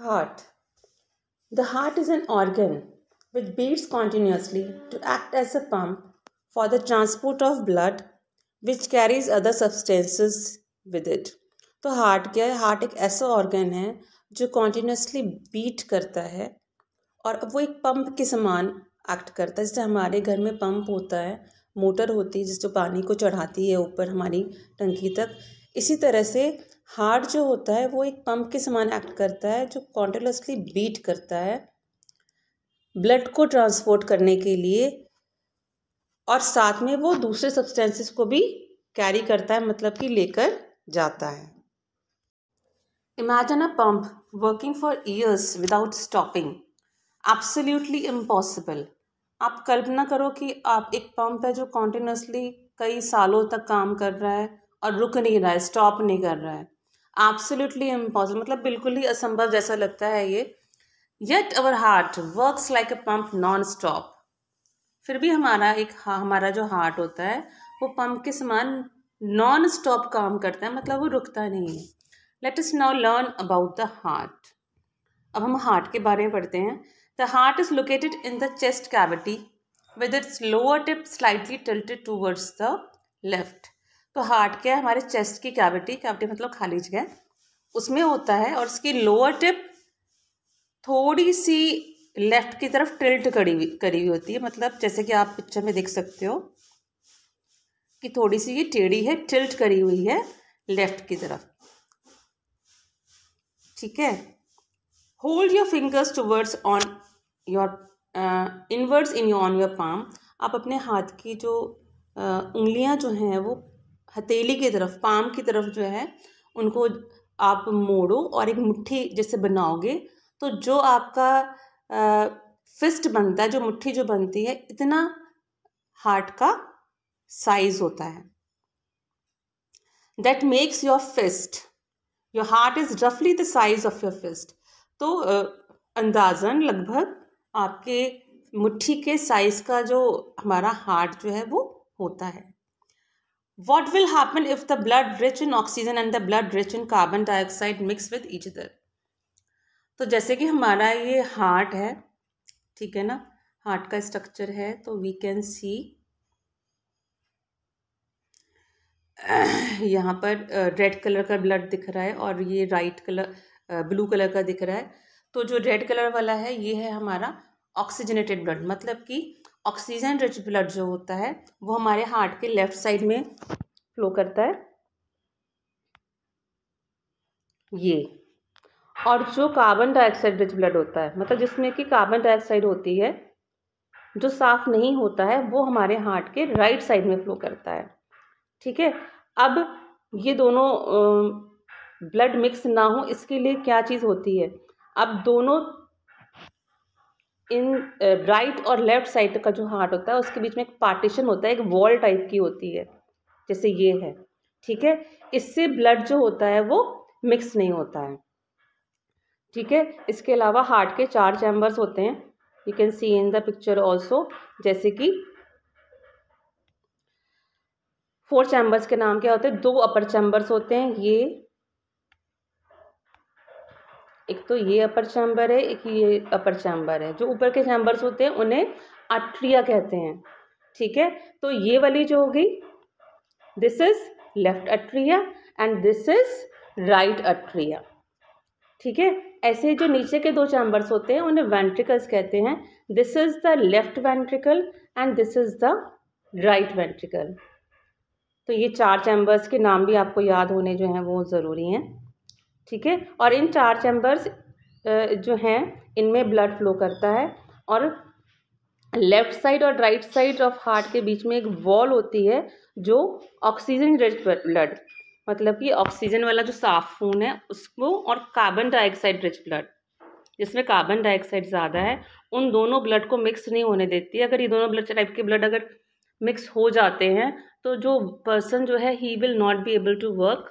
Heart The heart is an organ which beats continuously to act as a pump for the transport of blood which carries other substances with it. तो heart क्या है heart एक ऐसा organ है जो continuously beat करता है और वो एक पंप के समान एक्ट करता है जैसे हमारे घर में पंप होता है मोटर होती है जिससे पानी को चढ़ाती है ऊपर हमारी टंकी तक इसी तरह से हार्ट जो होता है वो एक पंप के समान एक्ट करता है जो कॉन्टिन्यूसली बीट करता है ब्लड को ट्रांसपोर्ट करने के लिए और साथ में वो दूसरे सब्सटेंसेस को भी कैरी करता है मतलब कि लेकर जाता है imagine a pump working for years without stopping absolutely impossible आप कल्पना करो कि आप एक पंप है जो कॉन्टिन्यूसली कई सालों तक काम कर रहा है और रुक नहीं रहा है स्टॉप नहीं कर रहा है एब्सोल्युटली इम्पॉसिबल मतलब बिल्कुल ही असंभव जैसा लगता है ये yet our heart works like a pump non stop फिर भी हमारा एक हा, हमारा जो हार्ट होता है वो पंप के समान नॉन स्टॉप काम करता है मतलब वो रुकता नहीं है let us now learn about the heart अब हम हार्ट के बारे में पढ़ते हैं the heart is located in the chest cavity with its lower tip slightly tilted towards the left तो हार्ट क्या है हमारे चेस्ट की कैविटी कैविटी मतलब खाली जगह उसमें होता है और इसकी लोअर टिप थोड़ी सी लेफ्ट की तरफ टिल्ट करी हुई करी हुई होती है मतलब जैसे कि आप पिक्चर में देख सकते हो कि थोड़ी सी ये टेढ़ी है टिल्ट करी हुई है लेफ्ट की तरफ ठीक है hold your fingers towards on your inwards in your on your palm आप अपने हाथ की जो uh, उंगलियां जो हैं वो हथेली की तरफ पाम की तरफ जो है उनको आप मोड़ो और एक मुट्ठी जैसे बनाओगे तो जो आपका आ, फिस्ट बनता है जो मुट्ठी जो बनती है इतना हार्ट का साइज होता है that makes your fist your heart is रफली the size of your fist तो अंदाजन लगभग आपके मुट्ठी के साइज़ का जो हमारा हार्ट जो है वो होता है What will happen if the blood rich in oxygen and the blood rich in carbon dioxide mix with each other? तो जैसे कि हमारा ये हार्ट है ठीक है ना हार्ट का स्ट्रक्चर है तो वी कैन सी यहाँ पर रेड uh, कलर का ब्लड दिख रहा है और ये राइट कलर ब्लू कलर का दिख रहा है तो जो रेड कलर वाला है ये है हमारा ऑक्सीजनेटेड ब्लड मतलब कि ऑक्सीजन रिच ब्लड जो होता है वो हमारे हार्ट के लेफ्ट साइड में फ्लो करता है ये और जो कार्बन डाइऑक्साइड रिच ब्लड होता है मतलब जिसमें कि कार्बन डाइऑक्साइड होती है जो साफ नहीं होता है वो हमारे हार्ट के राइट साइड में फ्लो करता है ठीक है अब ये दोनों ब्लड मिक्स ना हो इसके लिए क्या चीज़ होती है अब दोनों इन राइट और लेफ्ट साइड का जो हार्ट होता है उसके बीच में एक पार्टीशन होता है एक वॉल टाइप की होती है जैसे ये है ठीक है इससे ब्लड जो होता है वो मिक्स नहीं होता है ठीक है इसके अलावा हार्ट के चार चैम्बर्स होते हैं you can see in the picture also जैसे कि फोर चैम्बर्स के नाम क्या होते हैं दो अपर चैम्बर्स होते हैं ये एक तो ये अपर चैम्बर है एक ये अपर चैम्बर है जो ऊपर के चैम्बर्स होते हैं उन्हें आट्रिया कहते हैं ठीक है तो ये वाली जो होगी this is left atria and this is right atria ठीक है ऐसे जो नीचे के दो चैम्बर्स होते हैं उन्हें वेंट्रिकल्स कहते हैं this is the left ventricle and this is the right ventricle तो ये चार चैम्बर्स के नाम भी आपको याद होने जो हैं वो ज़रूरी हैं ठीक है और इन चार चैम्बर्स जो हैं इनमें ब्लड फ्लो करता है और लेफ्ट साइड और राइट साइड ऑफ हार्ट के बीच में एक वॉल होती है जो ऑक्सीजन रिच ब्लड मतलब कि ऑक्सीजन वाला जो साफ खून है उसको और कार्बन डाइऑक्साइड रिच ब्लड जिसमें कार्बन डाइऑक्साइड ज़्यादा है उन दोनों ब्लड को मिक्स नहीं होने देती अगर ये दोनों ब्लड टाइप के ब्लड अगर मिक्स हो जाते हैं तो जो पर्सन जो है he will not be able to work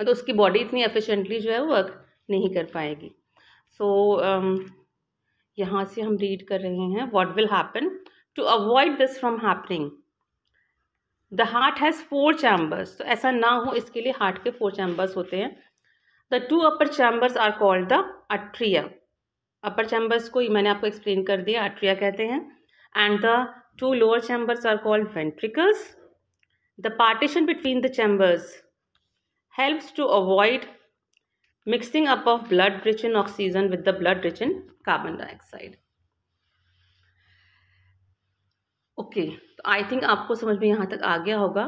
मतलब उसकी बॉडी इतनी एफिशिएंटली जो है वर्क नहीं कर पाएगी सो so, um, यहाँ से हम रीड कर रहे हैं what will happen to avoid this from happening the heart has four chambers तो ऐसा ना हो इसके लिए हार्ट के फोर चैम्बर्स होते हैं the two upper chambers are called the atria upper chambers को मैंने आपको एक्सप्लेन कर दिया अट्रिया कहते हैं and the two lower chambers are called ventricles the partition between the chambers helps to avoid mixing up of blood rich in oxygen with the blood rich in carbon dioxide okay i think aapko samajh mein yahan tak aa gaya hoga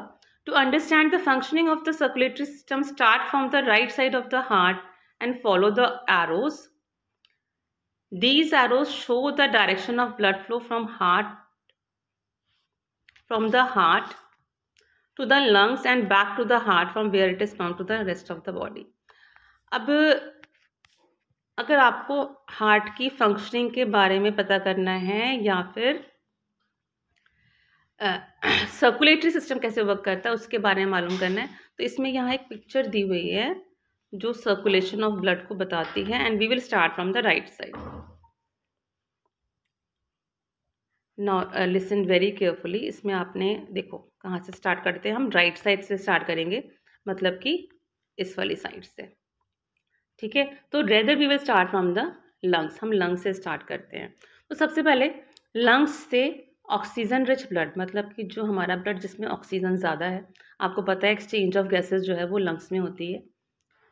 to understand the functioning of the circulatory system start from the right side of the heart and follow the arrows these arrows show the direction of blood flow from heart from the heart to the lungs and back to the heart from where it is pumped to the rest of the body अब अगर आपको heart की functioning के बारे में पता करना है या फिर सर्कुलेटरी uh, सिस्टम कैसे वर्क करता है उसके बारे में मालूम करना है तो इसमें यहाँ एक पिक्चर दी हुई है जो सर्कुलेशन ऑफ ब्लड को बताती है and we will start from the right side now listen very carefully इसमें आपने देखो कहाँ से स्टार्ट करते हैं हम राइट right साइड से स्टार्ट करेंगे मतलब कि इस वाली साइड से ठीक है तो rather we will start from the lungs हम लंग्स से स्टार्ट करते हैं तो सबसे पहले लंग्स से ऑक्सीजन रिच ब्लड मतलब कि जो हमारा ब्लड जिसमें ऑक्सीजन ज़्यादा है आपको पता है एक्सचेंज ऑफ गैसेज जो है वो लंग्स में होती है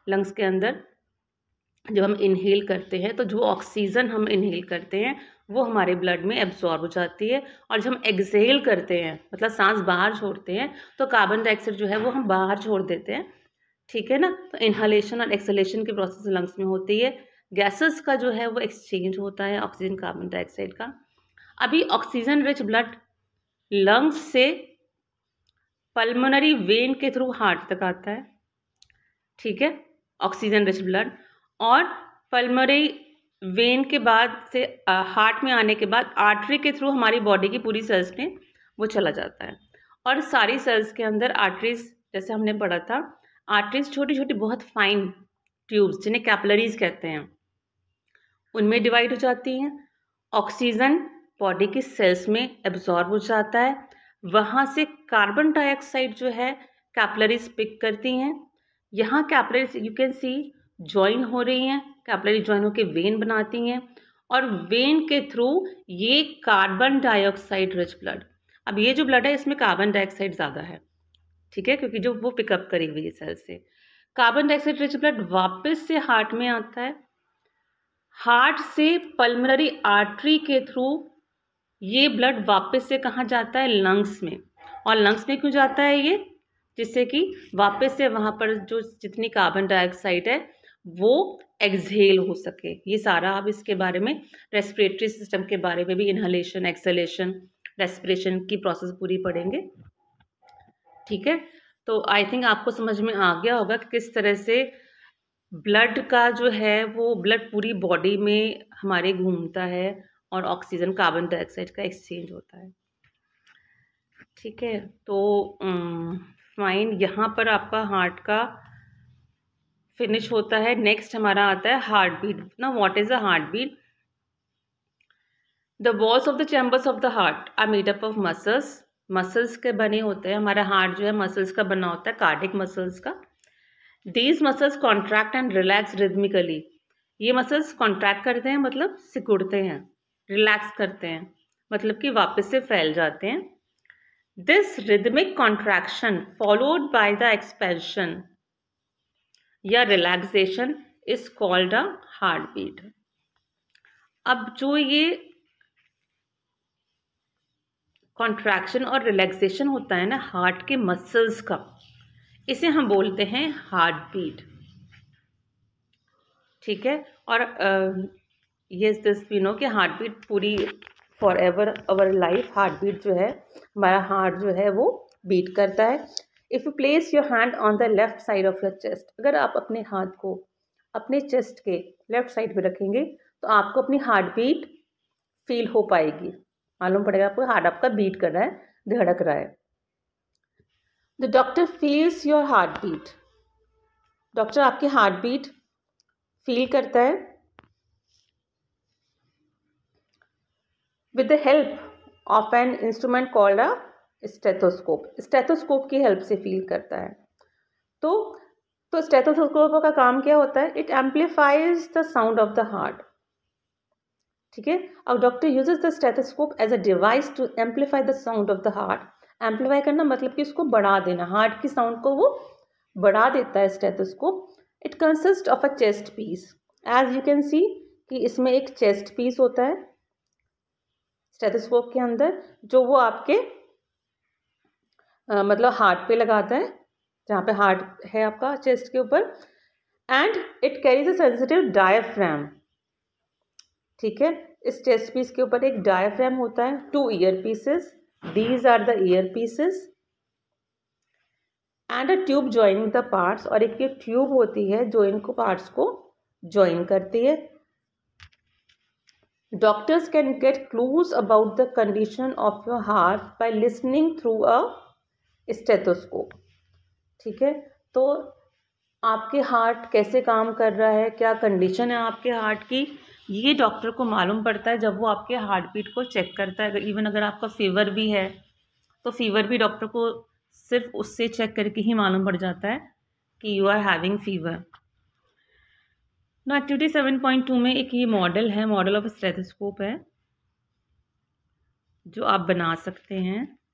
लंग्स के अंदर जब हम इनहेल करते हैं तो जो ऑक्सीजन हम इनहेल करते हैं वो हमारे ब्लड में एब्जॉर्ब हो जाती है और जब हम एक्सेल करते हैं मतलब सांस बाहर छोड़ते हैं तो कार्बन डाइऑक्साइड जो है वो हम बाहर छोड़ देते हैं ठीक है ना तो इन्हालेशन और एक्सलेशन की प्रोसेस लंग्स में होती है गैसेस का जो है वो एक्सचेंज होता है ऑक्सीजन कार्बन डाइऑक्साइड का अभी ऑक्सीजन रिच ब्लड लंग्स से पल्मोनरी वेन के थ्रू हार्ट तक आता है ठीक है ऑक्सीजन रिच ब्लड और पल्मोनरी वेन के बाद से हार्ट में आने के बाद आर्टरी के थ्रू हमारी बॉडी की पूरी सेल्स में वो चला जाता है और सारी सेल्स के अंदर आर्टरीज जैसे हमने पढ़ा था आर्टरीज छोटी छोटी बहुत फाइन ट्यूब्स जिन्हें कैपलरीज कहते हैं उनमें डिवाइड हो जाती हैं ऑक्सीजन बॉडी की सेल्स में एब्जॉर्ब हो जाता है वहाँ से कार्बन डाइऑक्साइड जो है कैपलरीज पिक करती हैं यहाँ capillaries you can see join हो रही हैं कैपलरी ज्वाइन के वेन बनाती हैं और वेन के थ्रू ये कार्बन डाइऑक्साइड रिच ब्लड अब ये जो ब्लड है इसमें कार्बन डाइऑक्साइड ज़्यादा है ठीक है क्योंकि जो वो पिकअप करी हुई है सेल से कार्बन डाइऑक्साइड रिच ब्लड वापस से हार्ट में आता है हार्ट से पल्मनरी आर्टरी के थ्रू ये ब्लड वापस से कहाँ जाता है लंग्स में और लंग्स में क्यों जाता है ये जिससे कि वापस से वहाँ पर जो जितनी कार्बन डाइऑक्साइड है वो एक्सहेल हो सके ये सारा आप इसके बारे में रेस्पिरेटरी सिस्टम के बारे में भी इनहलेशन एक्सलेशन रेस्पिरेशन की प्रोसेस पूरी पढ़ेंगे ठीक है तो आई थिंक आपको समझ में आ गया होगा कि किस तरह से ब्लड का जो है वो ब्लड पूरी बॉडी में हमारे घूमता है और ऑक्सीजन कार्बन डाइऑक्साइड का एक्सचेंज होता है ठीक है तो फाइन यहाँ पर आपका हार्ट का फिनिश होता है नेक्स्ट हमारा आता है हार्ट बीट ना what is a heartbeat the walls of the chambers of the heart are made up of muscles muscles के बने होते हैं हमारा हार्ट जो है मसल्स का बना होता है कार्डिक मसल्स का these muscles contract and relax rhythmically ये मसल्स कॉन्ट्रैक्ट करते हैं मतलब सिकुड़ते हैं रिलैक्स करते हैं मतलब कि वापस से फैल जाते हैं this rhythmic contraction followed by the expansion या relaxation is called a heartbeat अब जो ये कॉन्ट्रैक्शन और रिलैक्सेशन होता है ना हार्ट के मसल्स का इसे हम बोलते हैं हार्ट बीट ठीक है और ये दिस वी नो कि हार्ट बीट पूरी forever our life heartbeat जो है हमारा हार्ट जो है वो बीट करता है if you place your hand on the left side of your chest अगर आप अपने हाथ को अपने चेस्ट के लेफ्ट साइड पर रखेंगे तो आपको अपनी हार्ट बीट फील हो पाएगी मालूम पड़ेगा आपको हार्ट आपका बीट कर रहा है धड़क रहा है the doctor feels your heartbeat doctor आपकी हार्ट बीट फील करता है with the help of an instrument called a stethoscope stethoscope की हेल्प से फील करता है तो तो स्टेथोस्कोप का काम क्या होता है it amplifies the sound of the heart ठीक है अब doctor uses the stethoscope as a device to amplify the sound of the heart amplify करना मतलब कि उसको बढ़ा देना हार्ट की साउंड को वो बढ़ा देता है stethoscope it consist of a chest piece as you can see कि इसमें एक चेस्ट पीस होता है स्टेथोस्कोप के अंदर जो वो आपके आ, मतलब हार्ट पे लगाते हैं जहाँ पे हार्ट है आपका चेस्ट के ऊपर and it carries a sensitive diaphragm ठीक है इस चेस्ट पीस के ऊपर एक डायफ्राम होता है two ear pieces these are the ear pieces and a tube joining the parts और एक ये ट्यूब होती है जो इनको पार्ट्स को ज्वाइन करती है doctors can get clues about the condition of your heart by listening through a stethoscope ठीक है तो आपके हार्ट कैसे काम कर रहा है क्या कंडीशन है आपके हार्ट की ये डॉक्टर को मालूम पड़ता है जब वो आपके हार्ट बीट को चेक करता है अगर इवन अगर आपका फीवर भी है तो फीवर भी डॉक्टर को सिर्फ उससे चेक करके ही मालूम पड़ जाता है कि you are having fever no activity seven point two में एक ये मॉडल है मॉडल ऑफ स्टेथोस्कोप है जो आप बना सकते हैं